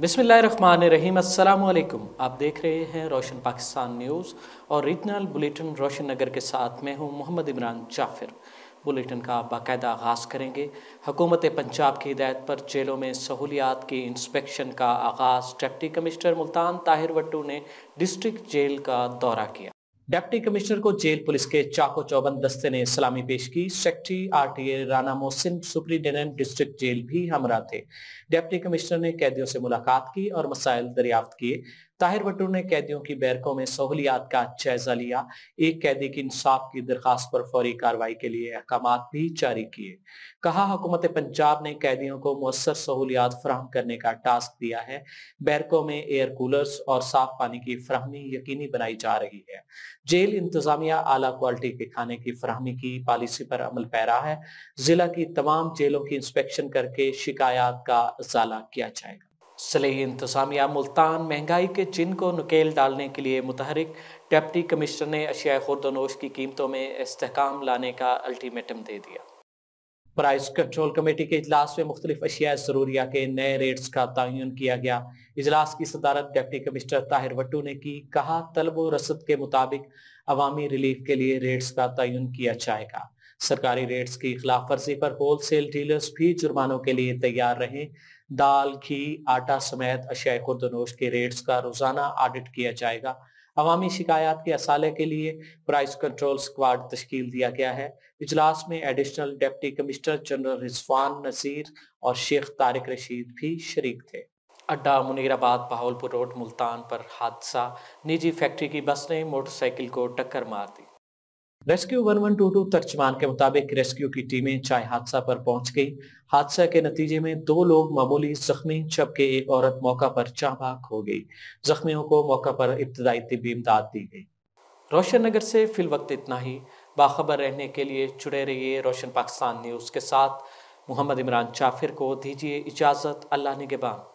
बिसमीम अल्लाम आप देख रहे हैं रोशन पाकिस्तान न्यूज़ और रीजनल बुलेटिन रोशन नगर के साथ मैं हूं मोहम्मद इमरान जाफिर बुलेटिन का बाकायदा आगाज़ करेंगे हुकूमत पंजाब की हिदायत पर जेलों में सहूलियात की इंस्पेक्शन का आगाज़ डिप्टी कमिश्नर मुल्तान ताहिर वट्टू ने डिस्ट्रिक्ट जेल का दौरा किया डेप्टी कमिश्नर को जेल पुलिस के चाको चौबंद दस्ते ने सलामी पेश की T RTA Rana Mohsin superintendent district jail भी हमरा थे डेप्टी कमिश्नर ने कैदियों से मुलाकात की और मसाइल दरियाफ्त किए ताहिर भट्टू ने कैदियों की बैरकों में सहूलियात का जायजा लिया एक कैदी की इंसाफ की दरखास्त पर फौरी कार्रवाई के लिए अहकाम भी जारी किए कहा हुकूमत पंजाब ने कैदियों को मौसर सहूलियात फ्राहम करने का टास्क दिया है बैरकों में एयर कूलर्स और साफ पानी की फ्राहमी यकीनी बनाई जा रही है जेल इंतजामिया आला क्वालिटी के खाने की फ्राहमी की पॉलिसी पर अमल पैरा है जिला की तमाम जेलों की इंस्पेक्शन करके शिकायत का जला किया जाएगा सलेह इंतज़ामिया मुल्तान महंगाई के चिन्ह को नकेल डालने के लिए मुतहरक डिप्टी कमिश्नर ने अशिया खुर्दनोश की कीमतों में इसकाम लाने का अल्टीमेटम दे दिया प्राइस कंट्रोल कमेटी के अजलास में मुख्तलिफ अशिया जरूरिया के नए रेट्स का तयन किया गया इजलास की सदारत डिप्टी कमिश्नर ताहिर वटू ने की कहा तलब रसद के मुताबिक अवामी रिलीफ के लिए रेट्स का तयन किया जाएगा सरकारी रेट्स की खिलाफ वर्जी पर होलसेल डीलर्स भी जुर्मानों के लिए तैयार रहे दाल घी आटा समेत अशिया खुर्दनोश के रेट्स का रोजाना ऑडिट किया जाएगा अवामी शिकायत के असाले के लिए प्राइस कंट्रोल स्क्वाड तश्कील दिया गया है इजलास में additional deputy commissioner general Rizwan Nazir और शेख तारिक रशीद भी शरीक थे अड्डा मुनीराबाद बहावलपुर रोड मुल्तान पर हादसा निजी फैक्ट्री की बस ने मोटरसाइकिल को टक्कर मार दी रेस्क्यू टू तर्जमान के मुताबिक रेस्क्यू की टीमें चाय हादसा पर पहुंच गई हादसा के नतीजे में दो लोग मामूली जख्मी जबकि एक औरत मौका पर चाबाक हो गई जख्मियों को मौका पर इब्तदाई तबी इमदाद दी गई रोशन नगर से फिल वक्त इतना ही बाखबर रहने के लिए जुड़े रहिए रोशन पाकिस्तान न्यूज़ के साथ मोहम्मद इमरान जाफिर को दीजिए इजाज़त अल्लाह ने के बाद